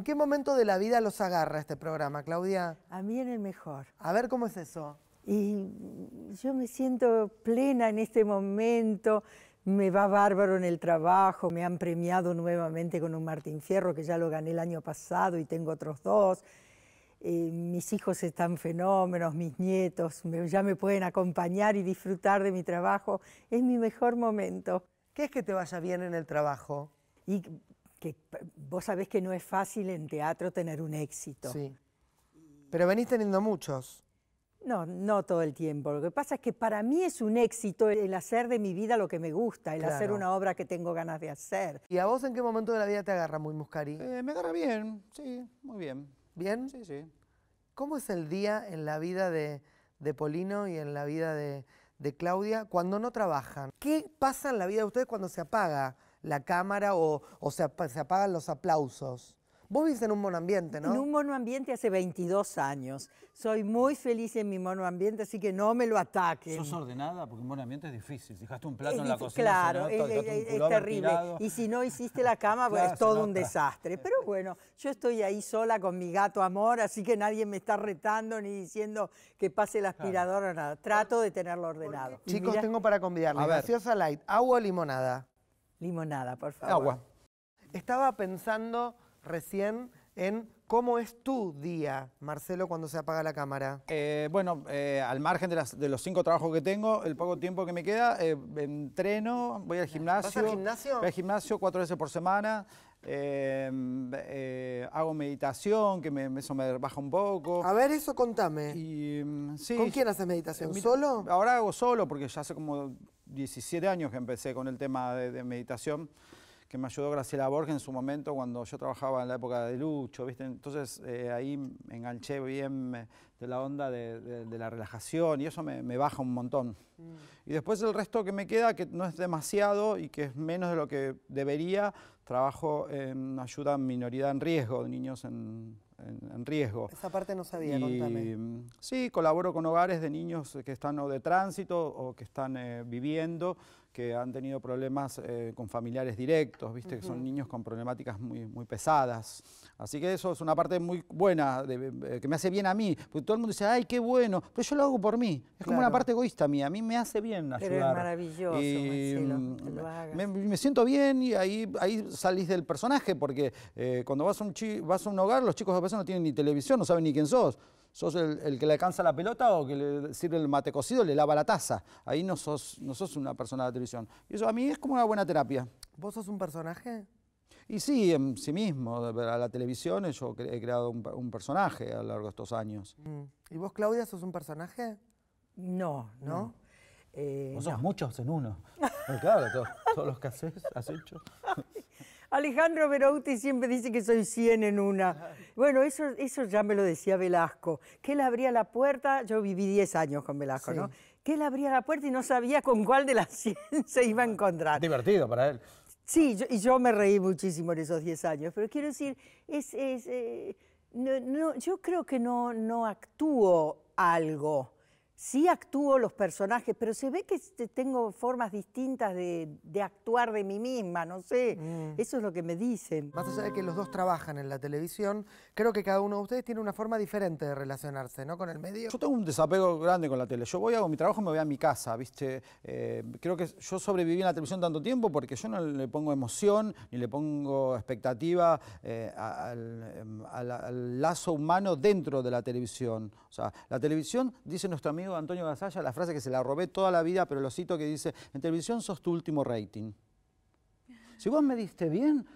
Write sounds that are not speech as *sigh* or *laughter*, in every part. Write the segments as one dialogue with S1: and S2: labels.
S1: ¿En qué momento de la vida los agarra este programa, Claudia? A
S2: mí en el mejor. A ver cómo es eso. Y yo me siento plena en este momento, me va bárbaro en el trabajo, me han premiado nuevamente con un Martín Fierro, que ya lo gané el año pasado y tengo otros dos. Eh, mis hijos están fenómenos, mis nietos ya me pueden acompañar y disfrutar de mi trabajo. Es mi mejor momento. ¿Qué es que te vaya bien en el trabajo? Y que vos sabés que no es fácil en teatro tener un éxito. Sí. Pero venís teniendo muchos. No, no todo el tiempo. Lo que pasa es que para mí es un éxito el hacer de mi vida lo que me gusta, el hacer una obra que tengo ganas de hacer. ¿Y a vos en qué momento de la vida te agarra muy Muscari? Eh, me agarra bien, sí, muy bien. ¿Bien? Sí, sí. ¿Cómo
S1: es el día en la vida de, de Polino y en la vida de, de Claudia cuando no trabajan? ¿Qué pasa en la vida de ustedes cuando se apaga? la cámara o, o se, apagan
S2: los aplausos. Vos vivís en un monoambiente, ¿no? En un monoambiente hace 22 años. Soy muy feliz en mi monoambiente, así que no me lo ataquen. ¿Sos
S3: ordenada? Porque un monoambiente es difícil. Dejaste un plato en la cocina. Claro, se nota, es, terrible. Y
S2: si no hiciste la cama, *laughs* pues es todo un desastre. Pero bueno, yo estoy ahí sola con mi gato amor, así que nadie me está retando ni diciendo que pase el aspirador o nada. Trato de tenerlo ordenado. Chicos, tengo para
S1: convidarles. Gaseosa light, agua o limonada. Limonada, por favor. Agua. Estaba pensando recién en cómo es tu día, Marcelo, cuando se
S3: apaga la cámara. Eh, bueno, eh, al margen de, los cinco trabajos que tengo, el poco tiempo que me queda, eh, entreno, voy al gimnasio. ¿Vas al gimnasio? Voy al gimnasio cuatro veces por semana. hago meditación, que me, eso me baja un poco. A ver, eso contame. Y, mm, ¿Con quién haces meditación? ¿Solo? Ahora hago solo, porque ya hace como 17 años que empecé con el tema de, meditación, que me ayudó Graciela Borges en su momento cuando yo trabajaba en la época de Lucho, ¿viste? Entonces eh, ahí me enganché bien de la onda de, la relajación y eso me, baja un montón. Mm. Y después el resto que me queda, que no es demasiado y que es menos de lo que debería, trabajo en ayuda a minoridad en riesgo de niños en en, riesgo. Esa parte no sabía, contame. Mm, sí, colaboro con hogares de niños que están o de tránsito o que están eh, viviendo, que han tenido problemas eh, con familiares directos, viste que son niños con problemáticas muy, muy pesadas. Así que eso es una parte muy buena, eh, que me hace bien a mí, porque todo el mundo dice, ay, qué bueno, pero yo lo hago por mí, es como una parte egoísta mía, a mí me hace bien ayudar. Pero es maravilloso, mm, Me, siento bien y ahí, ahí salís del personaje, porque eh, cuando vas a, un vas a un hogar, los chicos de veces no tienen ni televisión, no saben ni quién sos. ¿Sos el, el, que le alcanza la pelota o que le sirve el mate cocido, le lava la taza? Ahí no sos, no sos una persona de televisión. Y eso a mí es como una buena terapia.
S1: ¿Vos sos un personaje?
S3: Y sí, en sí mismo, a la televisión yo he creado un, personaje a lo largo de estos años.
S1: Mm. ¿Y vos, Claudia, sos un personaje? No, ¿no? Eh, vos sos
S3: muchos en uno. claro, todos, todos los que haces, has hecho. *laughs*
S2: Alejandro Verouti siempre dice que soy 100 en una. Bueno, eso, eso ya me lo decía Velasco, que él abría la puerta, yo viví 10 años con Velasco, ¿no? Que él abría la puerta y no sabía con cuál de las 100 se iba a encontrar. Divertido para él. Sí, y yo me reí muchísimo en esos 10 años, pero quiero decir, es, eh, no, no, yo creo que no, no actúo algo sí actúo los personajes, pero se ve que tengo formas distintas de, actuar de mí misma, no sé. Mm. Eso es lo que me dicen.
S1: Más allá de que los dos trabajan en la televisión, creo que cada uno de ustedes tiene una forma diferente de relacionarse, ¿no? Con el medio.
S3: Yo tengo un desapego grande con la tele. Yo voy, hago mi trabajo, y me voy a mi casa, ¿viste? Eh, creo que yo sobreviví en la televisión tanto tiempo porque yo no le pongo emoción ni le pongo expectativa eh, em, al lazo humano dentro de la televisión. O sea, la televisión, dice nuestro amigo, Antonio Gasalla la frase que se la robé toda la vida, pero lo cito que dice, en televisión sos tu último rating. Si vos me diste bien,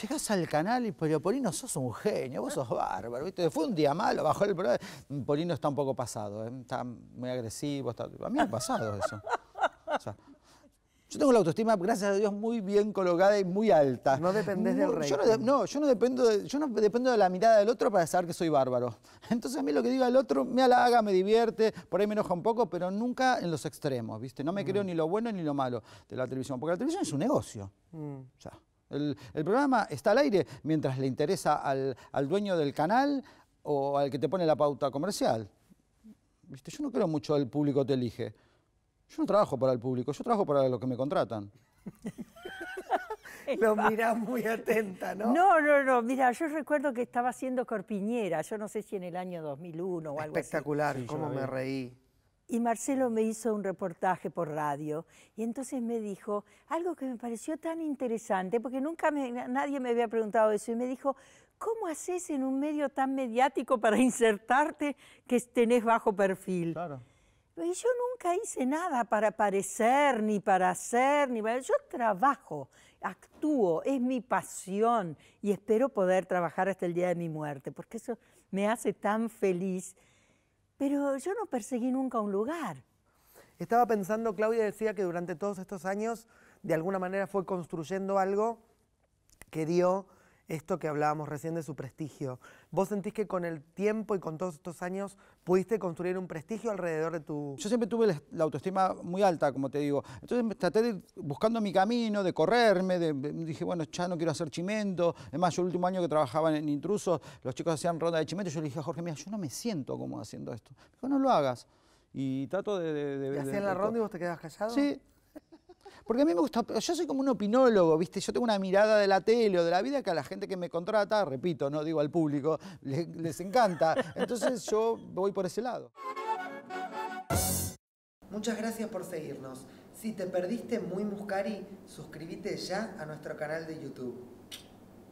S3: llegás al canal y Polino sos un genio, vos sos bárbaro, ¿viste? Fue un día malo, bajó el programa. Polino está un poco pasado, ¿eh? está muy agresivo, a mí me ha pasado eso. O sea, yo tengo la autoestima, gracias a Dios, muy bien colocada y muy alta. No dependés del rey. Yo no, yo no, dependo de, yo no dependo de la mirada del otro para saber que soy bárbaro. Entonces a mí lo que diga el otro me halaga, me divierte, por ahí me enoja un poco, pero nunca en los extremos, ¿viste? No me creo mm. ni lo bueno ni lo malo de la televisión, porque la televisión es un negocio. Mm. O sea, el, programa está al aire mientras le interesa al, al dueño del canal o al que te pone la pauta comercial. ¿Viste? Yo no creo mucho el público te elige. Yo no trabajo para el público, yo trabajo para los que me contratan. *laughs*
S2: Lo mirás muy atenta, ¿no? No, no, no. Mira, yo recuerdo que estaba haciendo Corpiñera, yo no sé si en el año 2001 o algo así. Espectacular, cómo me reí. Y Marcelo me hizo un reportaje por radio y entonces me dijo algo que me pareció tan interesante, porque nunca nadie me había preguntado eso, y me dijo, ¿cómo haces en un medio tan mediático para insertarte que tenés bajo perfil? Claro. Y yo nunca hice nada para parecer, ni para hacer, ni Yo trabajo, actúo, es mi pasión y espero poder trabajar hasta el día de mi muerte, porque eso me hace tan feliz. Pero yo no perseguí nunca un lugar. Estaba pensando, Claudia decía que
S1: durante todos estos años, de alguna manera fue construyendo algo que dio esto que hablábamos recién de su prestigio. ¿Vos sentís que con el tiempo y con todos estos años
S3: pudiste construir un prestigio alrededor de tu...? Yo siempre tuve la autoestima muy alta, como te digo. Entonces traté de buscando mi camino, de correrme, dije, bueno, ya no quiero hacer chimento. Es más, yo el último año que trabajaba en Intrusos, los chicos hacían ronda de chimento, yo le dije a Jorge, mira, yo no me siento cómodo haciendo esto. Dijo, no lo hagas. Y trato de... de, ¿Y hacían la ronda y vos te quedabas callado? Sí, porque a mí me gusta, yo soy como un opinólogo, ¿viste? Yo tengo una mirada de la tele o de la vida que a la gente que me contrata, repito, no digo al público, *laughs* les, encanta. Entonces yo voy por ese lado.
S1: Muchas gracias por seguirnos. Si te perdiste Muy Muscari, suscríbete ya a nuestro canal de YouTube.